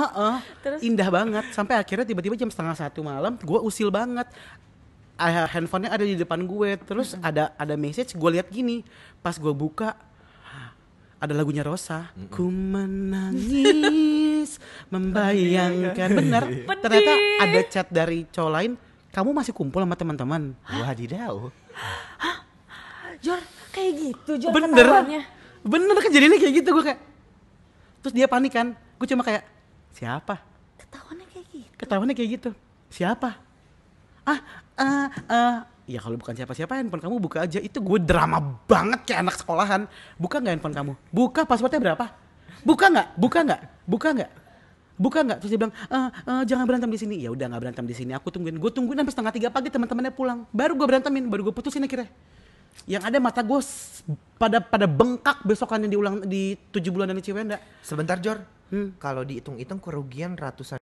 uh -uh. Terus, indah banget sampai akhirnya tiba-tiba jam setengah satu malam gue usil banget ah, handphonenya ada di depan gue terus mm -hmm. ada ada message gue lihat gini pas gue buka ada lagunya Rosa. Mm -mm. Ku menangis membayangkan iya, iya. bener, Ternyata ada chat dari cowok lain, kamu masih kumpul sama teman-teman. Wah didau. Jor, kayak gitu Jor Bener. Bener kejadiannya kan kayak gitu gue kayak. Terus dia panik kan. Gue cuma kayak Siapa? Ketahuannya kayak gitu. Ketahuannya kayak gitu. Siapa? Ah, uh, uh, ya kalau bukan siapa-siapa handphone kamu buka aja. Itu gue drama banget kayak anak sekolahan. Buka nggak handphone kamu? Buka passwordnya berapa? Buka nggak? Buka nggak? Buka nggak? buka nggak terus dia bilang e, e, jangan berantem di sini ya udah nggak berantem di sini aku tungguin gue tungguin sampai setengah tiga pagi teman-temannya pulang baru gue berantemin baru gue putusin akhirnya yang ada mata gue pada pada bengkak besokannya diulang di tujuh bulan bulanan cewek Ciwenda sebentar Jor Hmm. Kalau dihitung-hitung kerugian ratusan